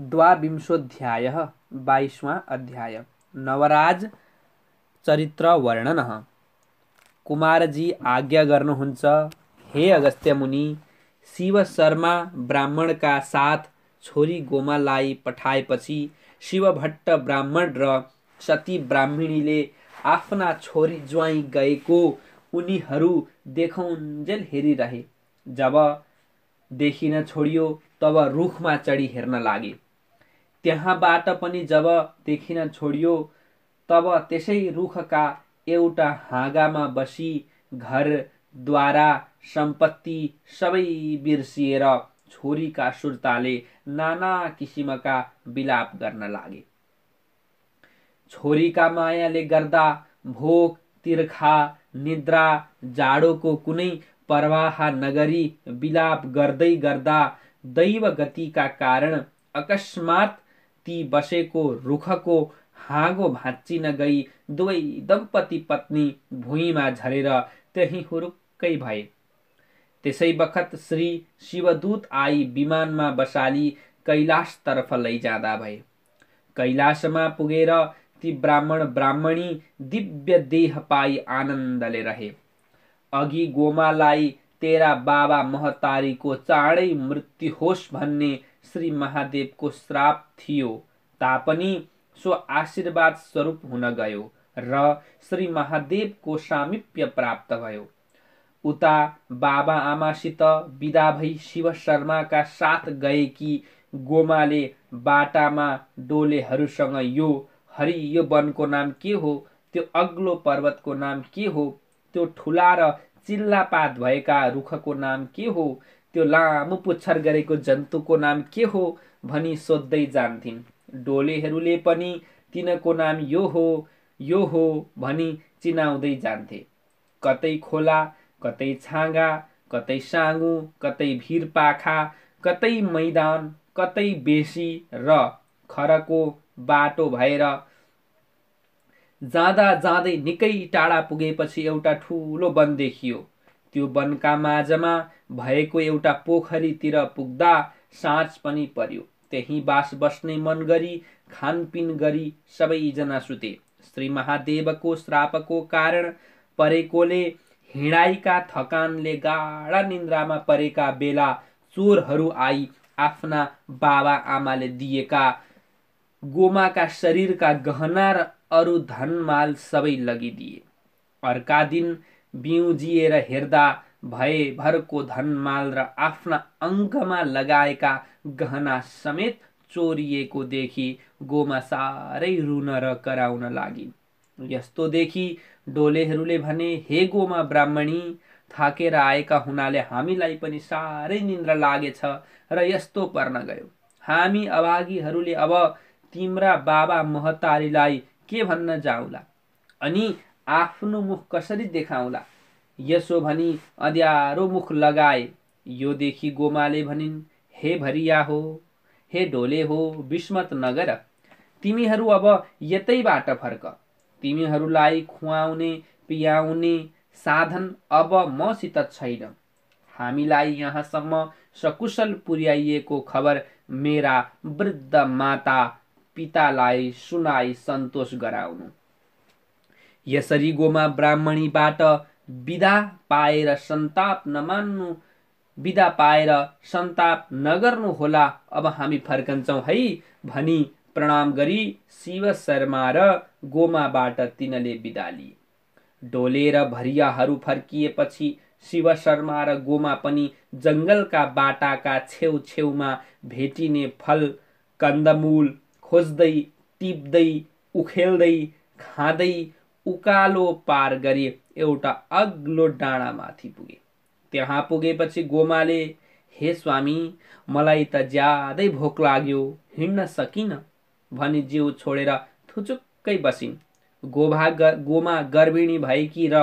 द्वाविंशोध्याय बाइसवाँ अध्याय नवराज चरित्र वर्णन कुमारजी आज्ञा गर्नुहुन्छ हे अगस्त्य मुनि शिव शर्मा ब्राह्मणका साथ छोरी गोमालाई पठाएपछि शिवभट्ट ब्राह्मण र सती ब्राह्मिणीले आफ्ना छोरी ज्वाइँ गएको उनीहरू देखाउन्जेल हेरिरहे जब देखिन छोडियो तब रुखमा चढी हेर्न लागे त्यहाँबाट पनि जब देखिन छोडियो तब त्यसै रुखका एउटा हाँगामा बसी घरद्वारा सम्पत्ति सबै बिर्सिएर छोरीका सुर्ताले नाना किसिमका विलाप गर्न लागे छोरीका मायाले गर्दा भोक तिर्खा निद्रा जाडोको कुनै प्रवाह नगरी विलाप गर्दै गर्दा दैव गतिका कारण अकस्मात ती बसेको रुखको हाँगो भाँच्चिन गई दुवै दम्पति पत्नी भुइँमा झरेर त्यही हुरुक्कै भए त्यसै बखत श्री शिवदूत आई विमानमा बसाली कैलाशतर्फ लैजाँदा भए कैलाशमा पुगेर ती ब्राह्मण ब्राह्मणी दिव्य देह पाई आनन्दले रहे अघि गोमालाई तेरा बाबा महतारीको चाँडै मृत्यु होस् भन्ने श्री महादेवको श्राप थियो तापनि सो आशीर्वाद स्वरूप हुन गयो र श्री महादेवको सामिप्य प्राप्त भयो उता बाबा आमासित बिदा भई शिव शर्माका साथ गएकी गोमाले बाटामा डोलेहरूसँग यो हरि यो वनको नाम के हो त्यो अग्लो पर्वतको नाम के हो त्यो ठुला र चिल्लापात भएका रुखको नाम के हो त्यो लामो पुच्छर गरेको जन्तुको नाम के हो भनी सोद्धै जान्थिन् डोलेहरूले पनि तिनको नाम यो हो यो हो भनी चिनाउँदै जान्थे कतै खोला कतै छाँगा कतै साँगु कतै भिरपाखा कतै मैदान कतै बेसी र खरको बाटो भएर जाँदा जाँदै निकै टाढा पुगेपछि एउटा ठुलो वन देखियो त्यो वनका माझमा भएको एउटा पोखरीतिर पुग्दा साँच पनि पर्यो त्यही बास बस्ने मन गरी खानपिन गरी सबैजना सुते श्री महादेवको श्रापको कारण परेकोले हिँडाइका थकानले गाडा निन्द्रामा परेका बेला चोरहरू आई आफ्ना बाबा आमाले दिएका गोमाका शरीरका गहना र अरू धनमाल सबै लगिदिए अर्का दिन बिउजिएर हेर्दा भए भरको धनमाल र आफ्ना अङ्कमा लगाएका गहना समेत चोरिएको देखि गोमा साह्रै रुन र कराउन लागिन् देखि डोलेहरूले भने हे गोमा ब्राह्मणी थाकेर आएका हुनाले हामीलाई पनि साह्रै निन्द्रा लागेछ र यस्तो पर्न गयो हामी अभागीहरूले अब तिम्रा बाबा महतारीलाई के भन्न जाउला अनि आफ्नो मुख कसरी देखाउला यसो भनी अध्यारो मुख लगाए देखि गोमाले भनिन् हे भरिया हो हे ढोले हो विस्मत नगर तिमीहरू अब यतैबाट फर्क तिमीहरूलाई खुवाउने पियाउने साधन अब मसित छैन हामीलाई यहाँसम्म सकुशल पुर्याइएको खबर मेरा वृद्ध माता पितालाई सुनाई सन्तोष गराउनु यसरी गोमा ब्राह्मणीबाट विदा पाएर सन्ताप नमान्नु विदा पाएर सन्ताप होला अब हामी फर्कन्छौँ है भनी प्रणाम गरी शिव शर्मा र गोमाबाट तिनले बिदा लिए डोलेर भरियाहरू फर्किएपछि शिव शर्मा र गोमा पनि जङ्गलका बाटाका छेउछेउमा भेटिने फल कन्दमूल खोज्दै टिप्दै उखेल्दै खाँदै उकालो पार गरी एउटा अग्लो डाँडामाथि पुगे त्यहाँ पुगेपछि गोमाले हे स्वामी मलाई त ज्यादै भोक लाग्यो हिँड्न सकिन भनी जिउ छोडेर थुचुक्कै बसिन् गोभा गोमा गर्भिणी भएकी र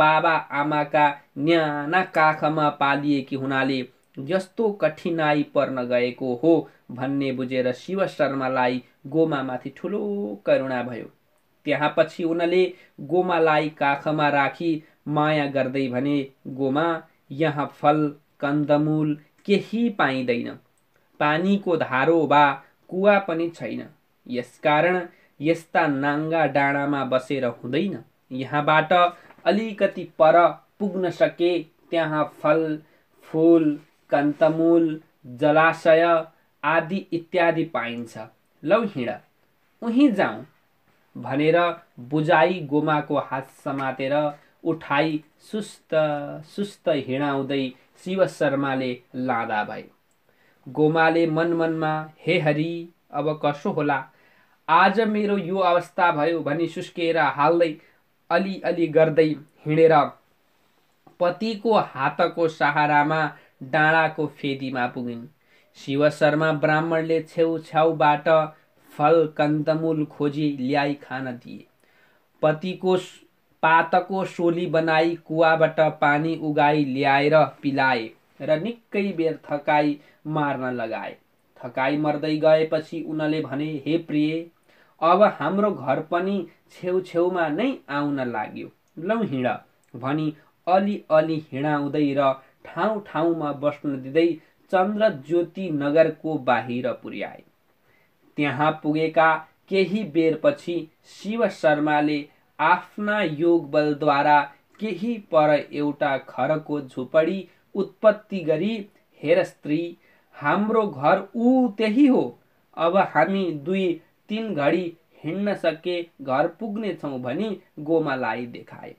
बाबा आमाका न्याना काखमा पालिएकी हुनाले यस्तो कठिनाई पर्न गएको हो भन्ने बुझेर शिव शर्मालाई गोमामाथि ठुलो करुणा भयो त्यहाँपछि उनले गोमालाई काखमा राखी माया गर्दै भने गोमा यहाँ फल कन्दमूल केही पाइँदैन पानीको धारो वा कुवा पनि छैन यसकारण यस्ता नाङ्गा डाँडामा बसेर हुँदैन यहाँबाट अलिकति पर पुग्न सके त्यहाँ फल फुल कन्तमूल जलाशय आदि इत्यादि पाइन्छ लौ हिँड उहीँ जाउँ भनेर बुझाई गोमाको हात समातेर उठाई सुस्त सुस्त हिँडाउँदै शिव शर्माले लाँदा भए गोमाले मन मनमा हे हरि अब कसो होला आज मेरो यो अवस्था भयो भनी सुस्किएर हाल्दै अलि गर्दै हिँडेर पतिको हातको सहारामा डाँडाको फेदीमा पुगिन् शिव शर्मा ब्राह्मणले छेउछाउबाट फल कन्दमूल खोजी ल्याई खान दिए पतिको पातको सोली बनाई कुवाबाट पानी उगाई ल्याएर पिलाए र निकै बेर थकाई मार्न लगाए थकाई मर्दै गएपछि उनले भने हे प्रिय अब हाम्रो घर पनि छेउछेउमा नै आउन लाग्यो लौ हिँड भनी अलिअलि हिँडाउँदै र ठाउँ ठाउँमा बस्न दिँदै चन्द्र ज्योति नगरको बाहिर पुर्याए त्यहाँ पुगेका केही बेरपछि शिव शर्माले आफ्ना योग बलद्वारा केही पर एउटा खरको झुपडी उत्पत्ति गरी हेर स्त्री हाम्रो घर ऊ त्यही हो अब हामी दुई तिन घडी हिँड्न सके घर पुग्नेछौँ भनी गोमालाई देखाए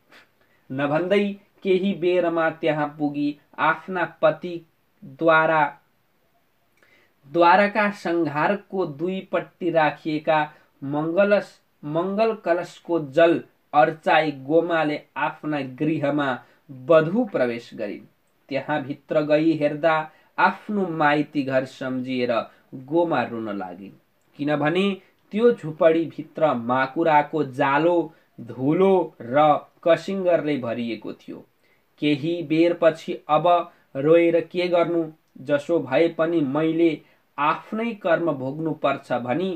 नभन्दै केही बेरमा त्यहाँ पुगी आफ्ना पतिद्वारा द्वारका सङ्घारको दुईपट्टि राखिएका मङ्गलस मङ्गल कलशको जल अर्चाई गोमाले आफ्ना गृहमा बधु प्रवेश गरिन् त्यहाँभित्र गई हेर्दा आफ्नो माइती घर सम्झिएर गोमा रुन लागिन् किनभने त्यो झुपडीभित्र माकुराको जालो धुलो र कसिङ्गरले भरिएको थियो केही बेरपछि अब रोएर के गर्नु जसो भए पनि मैले आफ्नै कर्म पर्छ भनी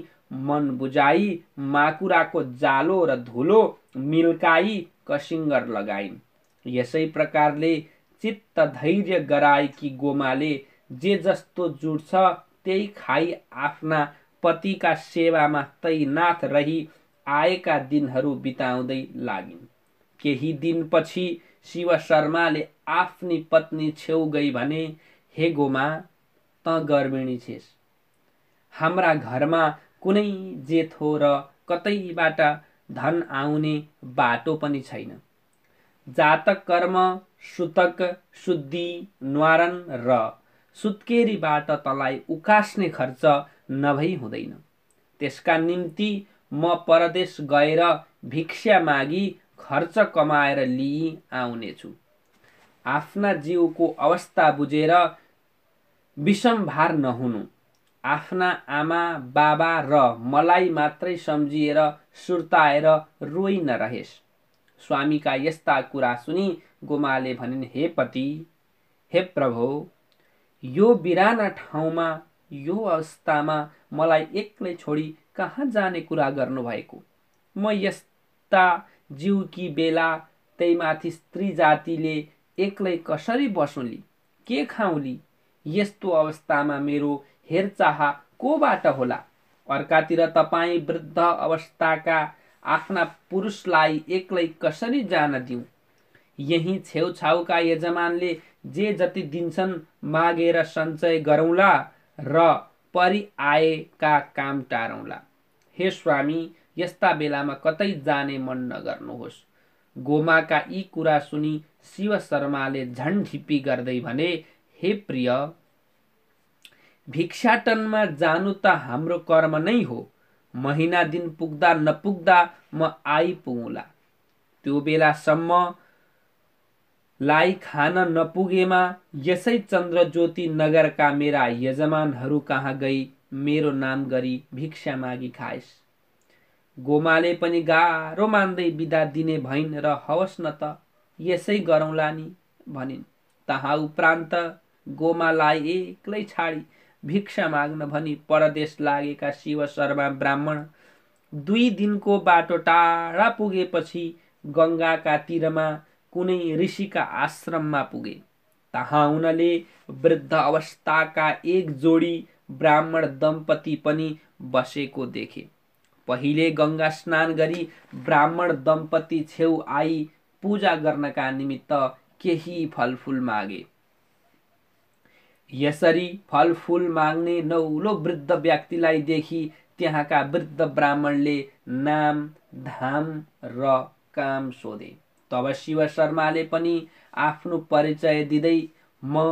मन बुझाई माकुराको जालो र धुलो मिल्काई कसिङ्गर लगाइन् यसै प्रकारले चित्त धैर्य गराएकी गोमाले जे जस्तो जुट्छ त्यही खाई आफ्ना पतिका सेवामा तैनाथ रही आएका दिनहरू बिताउँदै लागिन् केही दिनपछि शिव शर्माले आफ्नी पत्नी छेउ गई भने हे गोमा त गर्भिणी छिस् हाम्रा घरमा कुनै जेथो र कतैबाट धन आउने बाटो पनि छैन जातक कर्म सुतक शुद्धि न्वारन र सुत्केरीबाट तलाई उकास्ने खर्च नभई हुँदैन त्यसका निम्ति म परदेश गएर भिक्षा मागी खर्च कमाएर लिई आउनेछु आफ्ना जिउको अवस्था बुझेर भार नहुनु आफ्ना आमा बाबा र मलाई मात्रै सम्झिएर सुर्ताएर रोइ नरहेस् स्वामीका यस्ता कुरा सुनि गोमाले भनिन् हे पति हे प्रभो यो बिराना ठाउँमा यो अवस्थामा मलाई एक्लै छोडी कहाँ जाने कुरा गर्नुभएको म यस्ता जिउकी बेला त्यहीमाथि स्त्री जातिले एक्लै कसरी बसौँली के खाउली यस्तो अवस्थामा मेरो हेरचाह कोबाट होला अर्कातिर तपाईँ वृद्ध अवस्थाका आफ्ना पुरुषलाई एक्लै कसरी जान दिउँ यही छेउछाउका यजमानले जे जति दिन्छन् मागेर सञ्चय गरौँला र परि आएका काम टारौँला हे स्वामी यस्ता बेलामा कतै जाने मन नगर्नुहोस् गोमाका यी कुरा सुनि शिव शर्माले झन्ढिपी गर्दै भने हे प्रिय भिक्षाटनमा जानु त हाम्रो कर्म नै हो महिना दिन पुग्दा नपुग्दा म आइपुगला त्यो बेलासम्म लाई खान नपुगेमा यसै चन्द्रज्योति नगरका मेरा यजमानहरू कहाँ गई मेरो नाम गरी भिक्षा मागी खाएस गोमाले पनि गाह्रो मान्दै बिदा दिने भइन् र हवस् न त यसै गरौँला नि भनिन् तहाँ उपरान्त गोमालाई एक्लै छाडी भिक्षा माग्न भनी परदेश लागेका शिव शर्मा ब्राह्मण दुई दिनको बाटो टाढा पुगेपछि गङ्गाका तिरमा कुनै ऋषिका आश्रममा पुगे तहाँ उनले वृद्ध अवस्थाका एक जोडी ब्राह्मण दम्पति पनि बसेको देखे पहिले गङ्गा स्नान गरी ब्राह्मण दम्पति छेउ आई पूजा गर्नका निमित्त केही फलफुल मागे यसरी फलफुल माग्ने नौलो वृद्ध व्यक्तिलाई देखि त्यहाँका वृद्ध ब्राह्मणले नाम धाम र काम सोधे तब शिव शर्माले पनि आफ्नो परिचय दिँदै म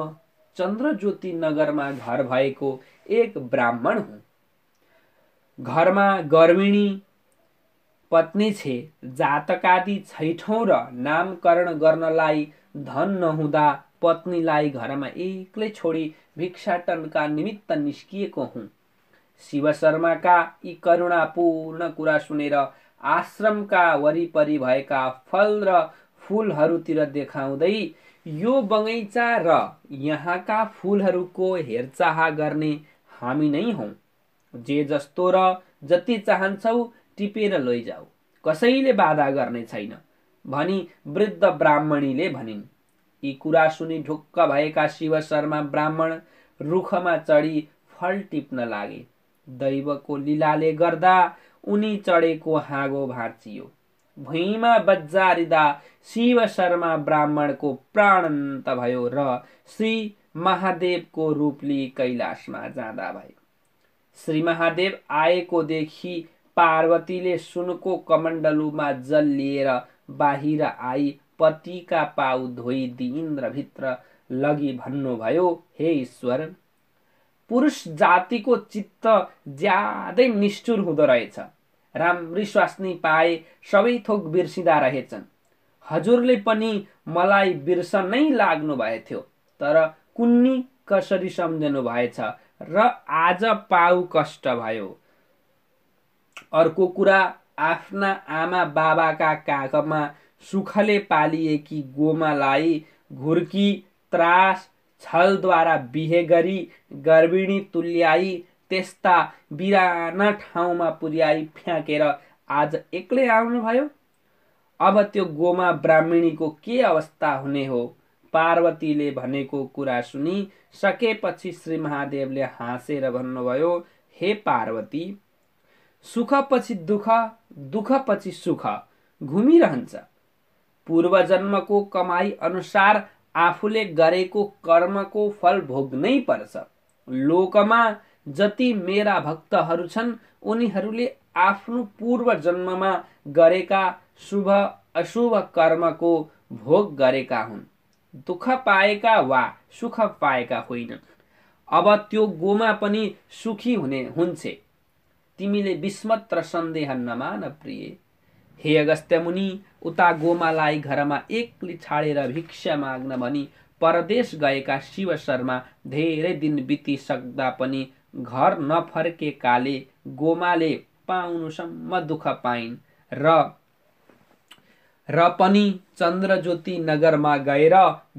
चन्द्रज्योति नगरमा घर भएको एक ब्राह्मण हुँ घरमा गर्मिणी पत्नी छे जातकादि छैठौँ र नामकरण गर्नलाई धन नहुँदा पत्नीलाई घरमा एक्लै छोडी भिक्षाटनका निमित्त निस्किएको हुँ शिव शर्माका यी करुणापूर्ण कुरा सुनेर आश्रमका वरिपरि भएका फल र फुलहरूतिर देखाउँदै यो बगैँचा र यहाँका फुलहरूको हेरचाह गर्ने हामी नै हौ जे जस्तो र जति चाहन्छौ टिपेर लैजाऊ कसैले बाधा गर्ने छैन भनी वृद्ध ब्राह्मणीले भनिन् यी कुरा सुनि ढुक्क भएका शिव शर्मा ब्राह्मण रुखमा चढी फल टिप्न लागे दैवको लीलाले गर्दा उनी चढेको हाँगो भाँचियो भुइँमा बजारिँदा शिव शर्मा ब्राह्मणको प्राणन्त भयो र श्री महादेवको रूप लिई कैलाशमा जाँदा भयो श्री महादेव आएको देखि पार्वतीले सुनको कमण्डलुमा जल लिएर बाहिर आई पतिका पाउ धोई र भित्र लगी भन्नुभयो हे ईश्वर पुरुष जातिको चित्त ज्यादै निष्ठुर हुँदो रहेछ राम्री स्वास्नी पाए सबै थोक बिर्सिँदा रहेछन् हजुरले पनि मलाई बिर्स नै लाग्नु भए थियो तर कुन्नी कसरी सम्झनु भएछ र आज पाउ कष्ट भयो अर्को कुरा आफ्ना आमा बाबाका काखमा सुखले पालिएकी गोमालाई घुर्की त्रास छलद्वारा बिहे गरी गर्भिणी तुल्याई त्यस्ता बिराना ठाउँमा पुर्याई फ्याँकेर आज एक्लै आउनुभयो अब त्यो गोमा ब्राह्मिणीको के अवस्था हुने हो पार्वतीले भनेको कुरा सुनि सकेपछि श्री महादेवले हाँसेर भन्नुभयो हे पार्वती सुखपछि दुःख दुःखपछि सुख घुमिरहन्छ पूर्वजन्मको कमाई अनुसार आफूले गरेको कर्मको फल भोग्नै पर्छ लोकमा जति मेरा भक्तहरू छन् उनीहरूले आफ्नो पूर्व जन्ममा गरेका शुभ अशुभ कर्मको भोग गरेका हुन् दुःख पाएका वा सुख पाएका होइनन् अब त्यो गोमा पनि सुखी हुने हुन्छ तिमीले विस्मत र सन्देह नमान प्रिय हे अगस्त्यमुनि उता गोमालाई घरमा एक्लै छाडेर भिक्षा माग्न भनी परदेश गएका शिव शर्मा धेरै दिन बितिसक्दा पनि घर नफर्केकाले गोमाले पाउनुसम्म दुःख पाइन् र र पनि चन्द्रज्योति नगरमा गएर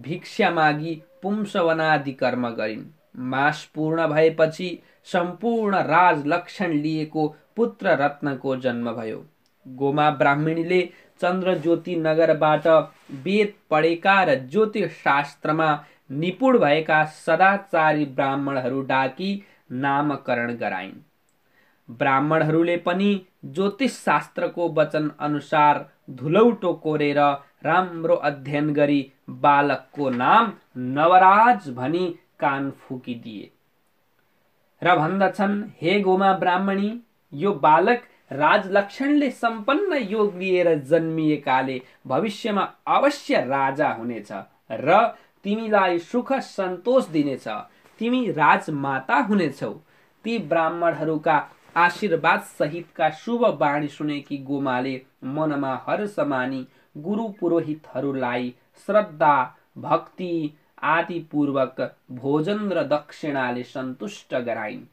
भिक्षा मागी पुंसवनादि कर्म गरिन् मास पूर्ण भएपछि सम्पूर्ण राजलक्षण लिएको पुत्र रत्नको जन्म भयो गोमा ब्राह्मणीले चन्द्र ज्योति नगरबाट वेद पढेका र ज्योतिष शास्त्रमा निपुण भएका सदाचारी ब्राह्मणहरू डाकी नामकरण गराइन् ब्राह्मणहरूले पनि ज्योतिष शास्त्रको वचन अनुसार धुलौटो कोरेर राम्रो अध्ययन गरी बालकको नाम नवराज भनी कान फुकिदिए र भन्दछन् हे गोमा ब्राह्मणी यो बालक राजलक्षणले सम्पन्न योग लिएर जन्मिएकाले भविष्यमा अवश्य राजा हुनेछ र तिमीलाई सुख सन्तोष दिनेछ तिमी राजमाता हुनेछौ ती ब्राह्मणहरूका आशीर्वाद सहितका शुभ बाणी सुनेकी गोमाले मनमा हर समानी गुरु पुरोहितहरूलाई श्रद्धा भक्ति आदिपूर्वक भोजन र दक्षिणाले सन्तुष्ट गराइन्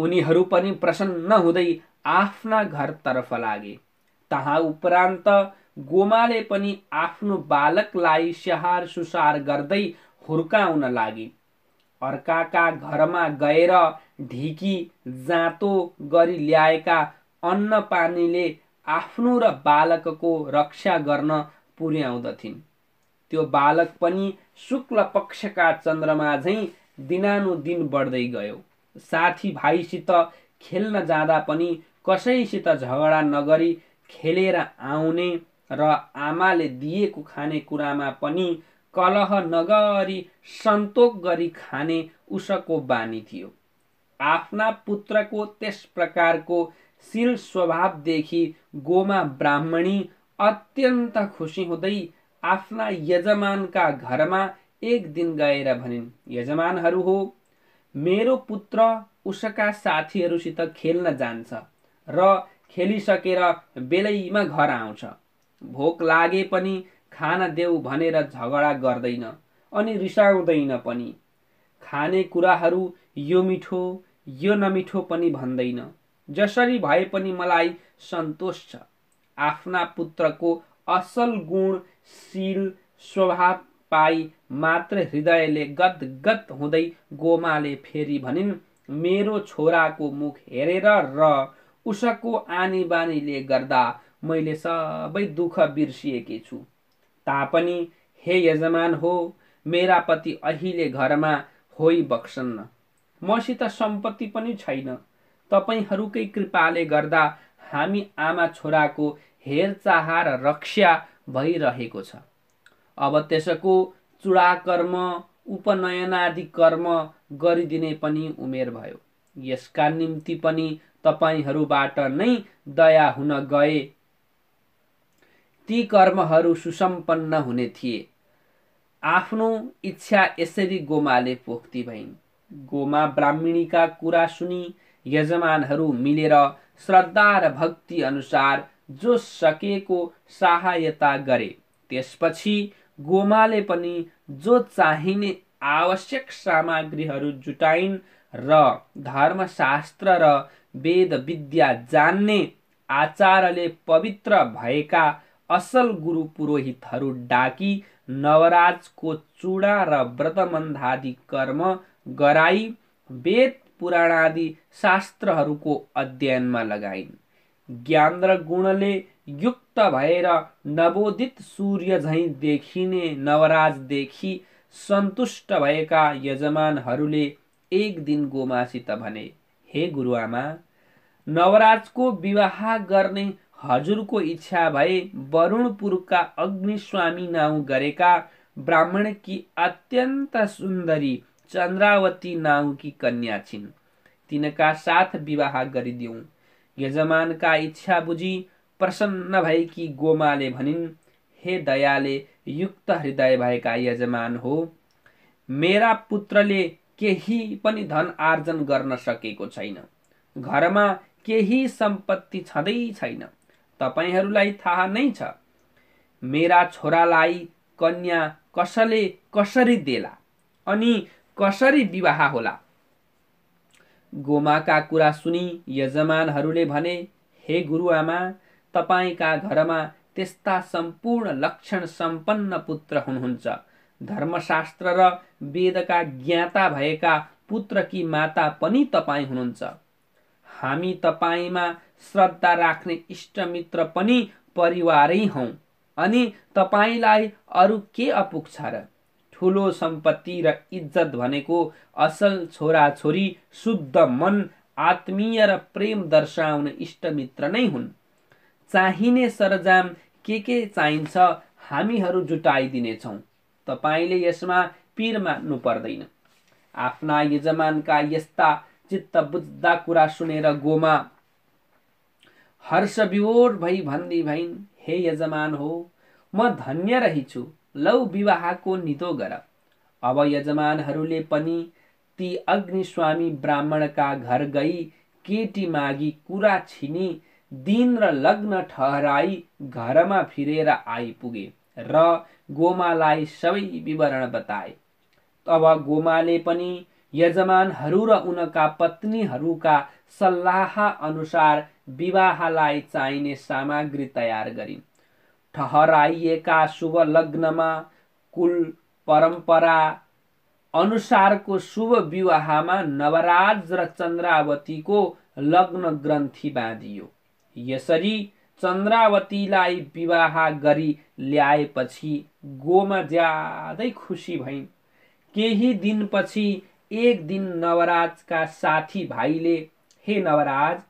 उनीहरू पनि प्रसन्न हुँदै आफ्ना घरतर्फ लागे तहाँ उपरान्त गोमाले पनि आफ्नो बालकलाई स्याहार सुसार गर्दै हुर्काउन लागे अर्काका घरमा गएर ढिकी जाँतो गरी ल्याएका अन्न पानीले आफ्नो र बालकको रक्षा गर्न पुर्याउँदथिन् त्यो बालक पनि शुक्ल पक्षका चन्द्रमा झैँ दिनानुदिन बढ्दै गयो साथीभाइसित खेल्न जाँदा पनि कसैसित झगडा नगरी खेलेर आउने र आमाले दिएको खानेकुरामा पनि कलह नगरी सन्तोक गरी खाने उसको बानी थियो आफ्ना पुत्रको त्यस प्रकारको शील स्वभावदेखि गोमा ब्राह्मणी अत्यन्त खुसी हुँदै आफ्ना यजमानका घरमा एक दिन गएर भनिन् यजमानहरू हो मेरो पुत्र उसका साथीहरूसित खेल्न जान्छ र खेलिसकेर बेलैमा घर आउँछ भोक लागे पनि खान देऊ भनेर झगडा गर्दैन अनि रिसाउँदैन पनि खाने कुराहरू यो मिठो यो नमिठो पनि भन्दैन जसरी भए पनि मलाई सन्तोष छ आफ्ना पुत्रको असल गुण शील स्वभाव पाई मात्र हृदयले गदगद हुँदै गोमाले फेरि भनिन् मेरो छोराको मुख हेरेर र उसको आनी बानीले गर्दा मैले सबै दुःख बिर्सिएकी छु तापनि हे यजमान हो मेरा पति अहिले घरमा होइ बक्सन्न मसित सम्पत्ति पनि छैन तपाईँहरूकै कृपाले गर्दा हामी आमा छोराको हेरचाह र रक्षा भइरहेको छ अब त्यसको चुडाकर्म उपनयनादि कर्म गरिदिने पनि उमेर भयो यसका निम्ति पनि तपाईँहरूबाट नै दया हुन गए ती कर्महरू सुसम्पन्न हुने थिए आफ्नो इच्छा यसरी गोमाले पोख्ती भइन् गोमा ब्राह्मणीका कुरा सुनि यजमानहरू मिलेर श्रद्धा र भक्ति अनुसार जो सकेको सहायता गरे त्यसपछि गोमाले पनि जो चाहिने आवश्यक सामग्रीहरू जुटाइन् र धर्मशास्त्र र वेद विद्या जान्ने आचारले पवित्र भएका असल गुरु पुरोहितहरू डाकी नवराजको चुडा र व्रतमन्धादि कर्म गराई वेद पुराणादि शास्त्रहरूको अध्ययनमा लगाइन् ज्ञान र गुणले युक्त युक्त भएर नवोदित सूर्य झैँ देखिने देखि सन्तुष्ट भएका यजमानहरूले एक दिन गोमासित भने हे गुरुआमा नवराजको विवाह गर्ने हजुरको इच्छा भए वरुणपुरका अग्निस्वामी नाउँ गरेका कि अत्यन्त सुन्दरी चन्द्रावती नाउँकी कन्या छिन् तिनका साथ विवाह गरिदिऊ यजमानका इच्छा बुझी प्रसन्न भएकी गोमाले भनिन् हे दयाले युक्त हृदय भएका यजमान हो मेरा पुत्रले केही पनि धन आर्जन गर्न सकेको छैन घरमा केही सम्पत्ति छँदै छैन तपाईँहरूलाई थाहा नै छ मेरा छोरालाई कन्या कसले कसरी देला अनि कसरी विवाह होला गोमाका कुरा सुनि यजमानहरूले भने हे गुरुआमा तपाईँका घरमा त्यस्ता सम्पूर्ण लक्षण सम्पन्न पुत्र हुनुहुन्छ धर्मशास्त्र र वेदका ज्ञाता भएका पुत्रकी माता पनि तपाईँ हुनुहुन्छ हामी तपाईँमा श्रद्धा राख्ने इष्टमित्र पनि परिवारै हौँ अनि तपाईँलाई अरू के अपुग्छ र ठुलो सम्पत्ति र इज्जत भनेको असल छोराछोरी शुद्ध मन आत्मीय र प्रेम दर्शाउने इष्टमित्र नै हुन् चाहिने सरजाम के के चाहिन्छ हामीहरू जुटाइदिनेछौँ तपाईँले यसमा पिर मान्नु पर्दैन आफ्ना यजमानका यस्ता चित्त बुझ्दा कुरा सुनेर गोमा हर्ष विवोर भई भन्दी भइन् हे यजमान हो म धन्य रहेछु लौ विवाहको निदो गर अब यजमानहरूले पनि ती अग्निस्वामी ब्राह्मणका घर गई केटी मागी कुरा छिनी दिन र लग्न ठहराई घरमा फिरेर आइपुगे र गोमालाई सबै विवरण बताए तब गोमाले पनि यजमानहरू र उनका पत्नीहरूका सल्लाह अनुसार विवाहलाई चाहिने सामग्री तयार गरिन् ठहराइएका शुभ लग्नमा कुल परम्परा अनुसारको शुभ विवाहमा नवराज र चन्द्रावतीको लग्न ग्रन्थी बाँधियो यसरी चन्द्रावतीलाई विवाह गरी ल्याएपछि गोमा ज्यादै खुसी भइन् केही दिनपछि एक दिन नवराजका साथीभाइले हे नवराज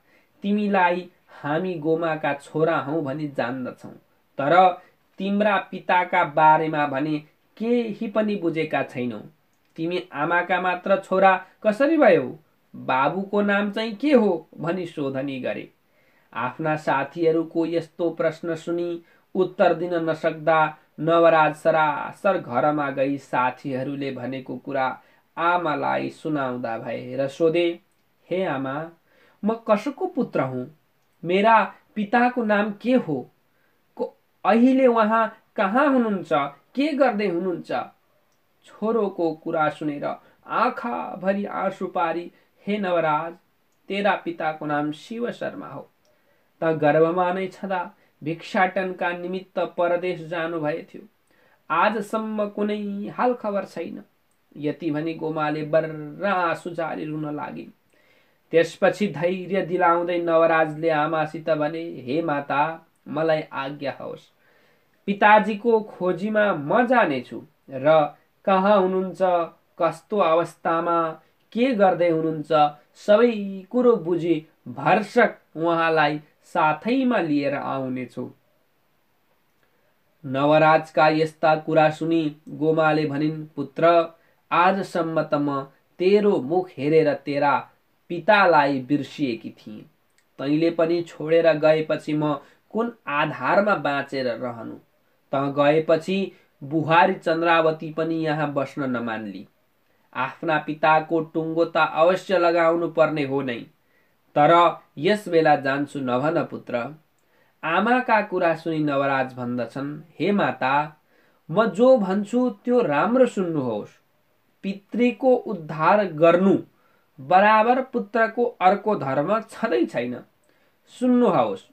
तिमीलाई हामी गोमाका छोरा हौ भनी जान्दछौ तर तिम्रा पिताका बारेमा भने केही पनि बुझेका छैनौ तिमी आमाका मात्र छोरा कसरी भयौ बाबुको नाम चाहिँ के हो भनी सोधनी गरे आफ्ना साथीहरूको यस्तो प्रश्न सुनि उत्तर दिन नसक्दा नवराज सरासर घरमा गई साथीहरूले भनेको कुरा आमालाई सुनाउँदा भए र सोधे हे आमा म कसको पुत्र हुँ मेरा पिताको नाम के हो अहिले उहाँ कहाँ हुनुहुन्छ के गर्दै हुनुहुन्छ छोरोको कुरा सुनेर आँखाभरि आँसु पारी हे नवराज तेरा पिताको नाम शिव शर्मा हो त गर्भमा नै छँदा भिक्षाटनका निमित्त परदेश भए थियो आजसम्म कुनै हाल खबर छैन यति भने गोमाले बर्र आँसु जारी रुन लागिन् त्यसपछि धैर्य दिलाउँदै नवराजले आमासित भने हे माता मलाई आज्ञा होस् पिताजीको खोजीमा म जानेछु र कहाँ हुनुहुन्छ कस्तो अवस्थामा के गर्दै हुनुहुन्छ सबै कुरो बुझी भर्षक उहाँलाई साथैमा लिएर आउनेछु नवराजका यस्ता कुरा सुनि गोमाले भनिन् पुत्र आजसम्म त म तेरो मुख हेरेर तेरा पितालाई बिर्सिएकी थिएँ तैँले पनि छोडेर गएपछि म कुन आधारमा बाँचेर रहनु त गएपछि बुहारी चन्द्रावती पनि यहाँ बस्न नमान्ली आफ्ना पिताको टुङ्गो त अवश्य लगाउनु पर्ने हो नै तर यस बेला जान्छु नभन पुत्र आमाका कुरा सुनि नवराज भन्दछन् हे माता म जो भन्छु त्यो राम्रो सुन्नुहोस् पितृको उद्धार गर्नु बराबर पुत्रको अर्को धर्म छँदै छैन सुन्नुहोस्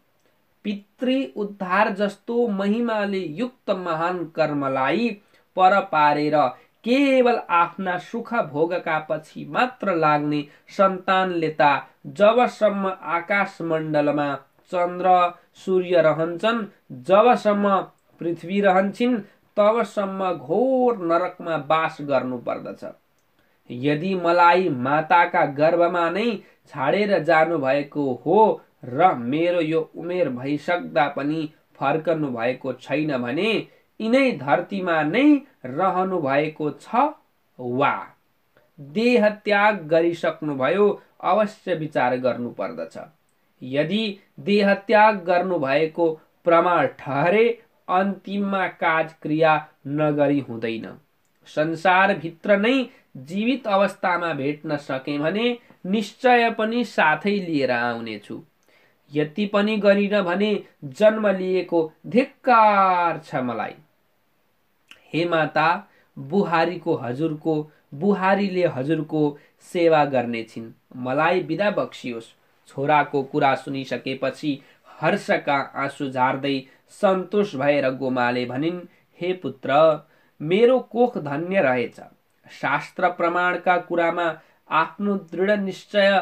पितृ उद्धार जस्तो महिमाले युक्त महान कर्मलाई पर पारेर केवल आफ्ना सुख भोगका पछि मात्र लाग्ने त जबसम्म आकाशमण्डलमा चन्द्र सूर्य रहन्छन् जबसम्म पृथ्वी रहन्छन् तबसम्म घोर नरकमा बास गर्नुपर्दछ यदि मलाई माताका गर्भमा नै छाडेर जानुभएको हो र मेरो यो उमेर भइसक्दा पनि फर्कनु भएको छैन भने यिनै धरतीमा नै रहनु भएको छ वा देह त्याग गरिसक्नुभयो अवश्य विचार गर्नुपर्दछ यदि देह त्याग गर्नुभएको प्रमाण ठहरे अन्तिममा काज क्रिया नगरी हुँदैन संसारभित्र नै जीवित अवस्थामा भेट्न सके भने निश्चय पनि साथै लिएर आउनेछु यति पनि गरिन भने जन्म लिएको धिक्कार छ मलाई हे माता बुहारीको हजुरको बुहारीले हजुरको सेवा गर्नेछिन् मलाई बिदा बक्सियोस् छोराको कुरा सुनिसकेपछि हर्षका आँसु झार्दै सन्तोष भएर गोमाले भनिन् हे पुत्र मेरो कोख धन्य रहेछ शास्त्र प्रमाणका कुरामा आफ्नो दृढ निश्चय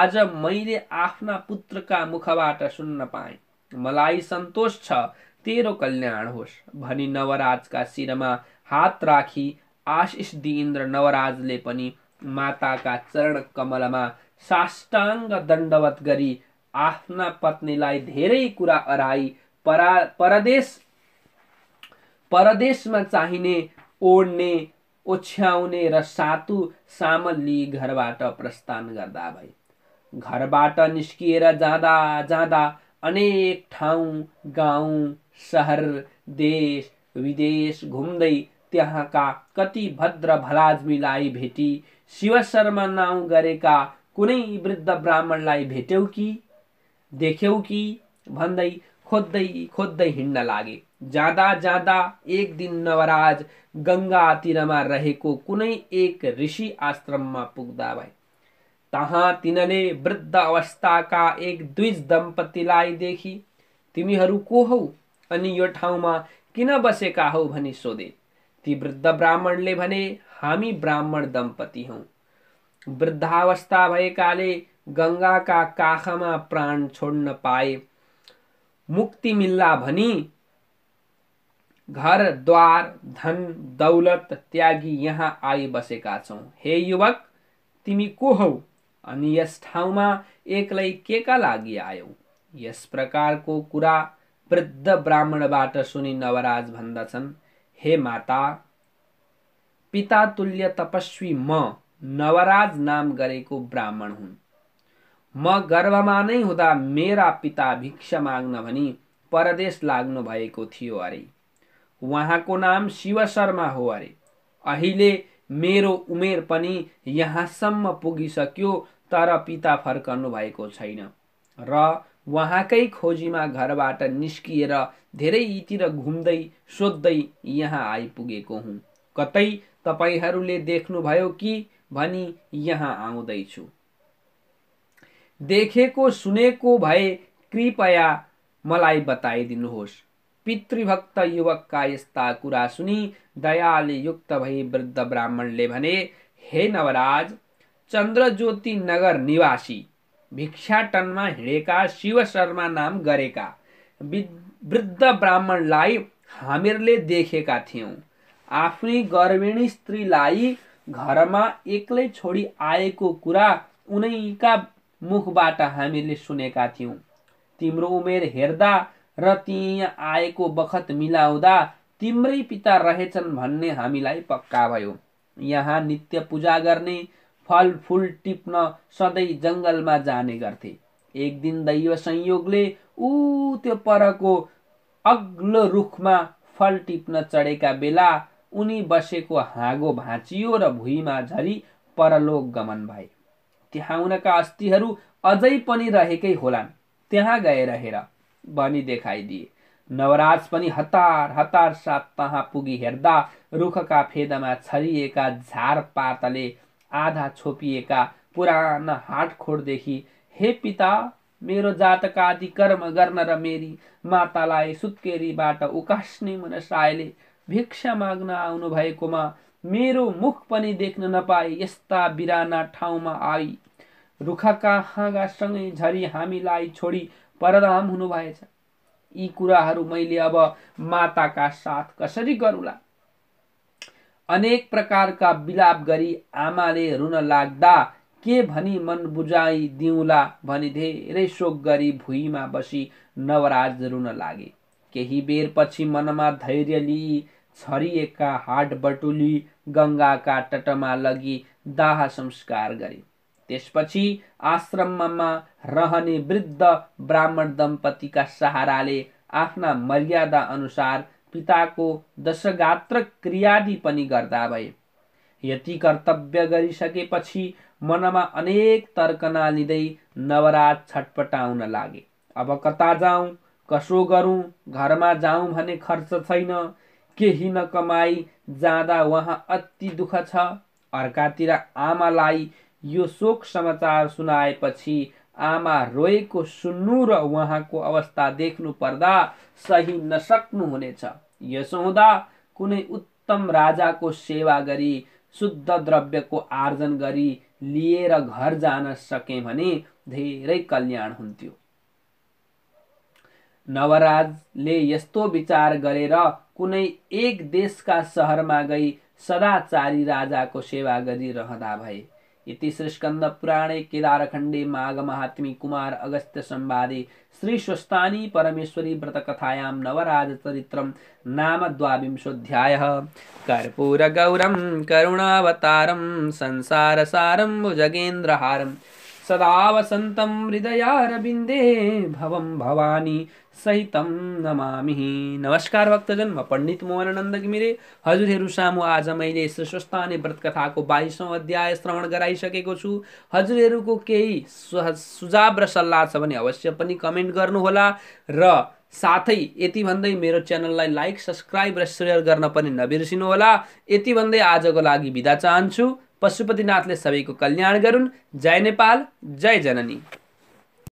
आज मैले आफ्ना पुत्रका मुखबाट सुन्न पाएँ मलाई सन्तोष छ तेरो कल्याण होस् भनी नवराजका शिरमा हात राखी आशिष दिइन्द्र नवराजले पनि माताका चरण कमलमा साष्टाङ्ग दण्डवत गरी आफ्ना पत्नीलाई धेरै कुरा अराई परा परदेश परदेशमा चाहिने ओढ्ने ओछ्याउने र सातु सामल लिई घरबाट प्रस्थान गर्दा भए घरबाट निस्किएर जाँदा जाँदा अनेक ठाउँ गाउँ शहर देश विदेश घुम्दै त्यहाँका कति भद्र भलाजमीलाई भेटी शिव शर्मा नाउँ गरेका कुनै वृद्ध ब्राह्मणलाई भेट्यौ कि देख्यौ कि भन्दै खोज्दै खोज्दै हिँड्न लागे जाँदा जाँदा एक दिन नवराज गङ्गातिरमा रहेको कुनै एक ऋषि आश्रममा पुग्दा भए तहाँ तिनले वृद्ध अवस्थाका एक द्विज दम्पतिलाई देखी तिमीहरू को हौ अनि यो ठाउँमा किन बसेका हौ भनी सोधे ती वृद्ध ब्राह्मणले भने हामी ब्राह्मण दम्पति हौँ वृद्धावस्था भएकाले गङ्गाका काखमा प्राण छोड्न पाए मुक्ति मिल्ला भनी घर द्वार धन दौलत त्यागी यहाँ आई बसेका छौँ हे युवक तिमी को हौ अनि यस ठाउँमा एक्लै केका लागि आयौ यस प्रकारको कुरा वृद्ध ब्राह्मणबाट सुनि नवराज भन्दछन् हे माता पिता तुल्य तपस्वी म नवराज नाम गरेको ब्राह्मण हुन् म गर्भमा नै हुँदा मेरा पिता भिक्षा माग्न भनी परदेश लाग्नु भएको थियो अरे उहाँको नाम शिव शर्मा हो अरे अहिले मेरो उमेर पनि यहाँसम्म पुगिसक्यो तर पिता फर्कनु भएको छैन र उहाँकै खोजीमा घरबाट निस्किएर धेरै धेरैतिर घुम्दै सोद्धै यहाँ आइपुगेको हुँ कतै तपाईँहरूले देख्नुभयो कि भनी यहाँ आउँदैछु देखेको सुनेको भए कृपया मलाई बताइदिनुहोस् पितृभक्त युवकका यस्ता कुरा सुनि दयाले युक्त भई वृद्ध ब्राह्मणले भने हे नवराज चन्द्रज्योति नगर निवासी भिक्षाटनमा हिँडेका शिव शर्मा नाम गरेका वृद्ध ब्राह्मणलाई हामीहरूले देखेका थियौँ आफ्नै गर्भिणी स्त्रीलाई घरमा एक्लै छोडी आएको कुरा उनैका मुखबाट हामीले सुनेका थियौँ तिम्रो उमेर हेर्दा र त्यहाँ आएको बखत मिलाउँदा तिम्रै पिता रहेछन् भन्ने हामीलाई पक्का भयो यहाँ नित्य पूजा गर्ने फलफुल टिप्न सधैँ जङ्गलमा जाने गर्थे एक दिन दैव संयोगले ऊ त्यो परको अग्लो रुखमा फल टिप्न चढेका बेला उनी बसेको हाँगो भाँचियो र भुइँमा झरी परलोक गमन भए त्यहाँ उनका अस्थिहरू अझै पनि रहेकै होलान् त्यहाँ गएर हेर भनी देखाइदिए नवराज पनि हतार हतार साथ तहाँ पुगी हेर्दा रुखका फेदमा छरिएका झार झारपातले आधा छोपिएका पुराना हाटखोडदेखि हे पिता मेरो जातका आदि कर्म गर्न र मेरी मातालाई सुत्केरीबाट उकास्ने मनसायले भिक्षा माग्न आउनु भएकोमा मेरो मुख पनि देख्न नपाए यस्ता बिराना ठाउँमा आई रुखका हाँगासँगै झरी हामीलाई छोडी परधाम हुनुभएछ यी कुराहरू मैले अब माताका साथ कसरी गरौँला अनेक प्रकारका बिलाप गरी आमाले रुन लाग्दा के भनी मन बुझाइदिउँला भनी धेरै शोक गरी भुइँमा बसी नवराज रुन लागे केही बेर पछि मनमा धैर्य लिई छरिएका हाट बटुली गङ्गाका तटमा लगी दाह संस्कार गरे त्यसपछि आश्रममा रहने वृद्ध ब्राह्मण दम्पतिका सहाराले आफ्ना मर्यादा अनुसार पिताको दशगात्र क्रियादि पनि गर्दा भए यति कर्तव्य गरिसकेपछि मनमा अनेक तर्कना लिँदै नवराज छटपटाउन लागे अब कता जाउँ कसो गरौँ घरमा जाउँ भने खर्च छैन केही नकमाई जाँदा उहाँ अति दुःख छ अर्कातिर आमालाई यो शोक समाचार सुनाएपछि आमा रोएको सुन्नु र उहाँको अवस्था देख्नु पर्दा सही नसक्नु हुनेछ हुँदा कुनै उत्तम राजाको सेवा गरी शुद्ध द्रव्यको आर्जन गरी लिएर घर जान सके भने धेरै कल्याण हुन्थ्यो नवराजले यस्तो विचार गरेर कुनै एक देशका सहरमा गई सदाचारी राजाको सेवा गरिरहँदा भए इति श्रीस्कन्दपुराणे केदारखण्डे माघमहात्म्ये कुमार श्री श्रीस्वस्तानि परमेश्वरी व्रतकथायां नवराजचरित्रं नाम द्वाविंशोऽध्यायः कर्पूरगौरं करुणावतारं संसारसारं भुजगेन्द्रहारम् सदा वसन्तं हृदयारविन्दे भवं भवानी सहितं नमामि नमस्कार भक्तजन म पण्डित मोहनानन्द घिमिरे हजुरहरू सामु आज मैले श्रेष्ठता व्रत व्रतकथाको बाइसौँ अध्याय श्रवण गराइसकेको छु हजुरहरूको केही सुझाव र सल्लाह छ भने अवश्य पनि कमेन्ट गर्नुहोला र साथै यति भन्दै मेरो च्यानललाई लाइक सब्सक्राइब र सेयर गर्न पनि नबिर्सिनुहोला यति भन्दै आजको लागि बिदा चाहन्छु पशुपतिनाथले सबैको कल्याण गरून् जय नेपाल जय जननी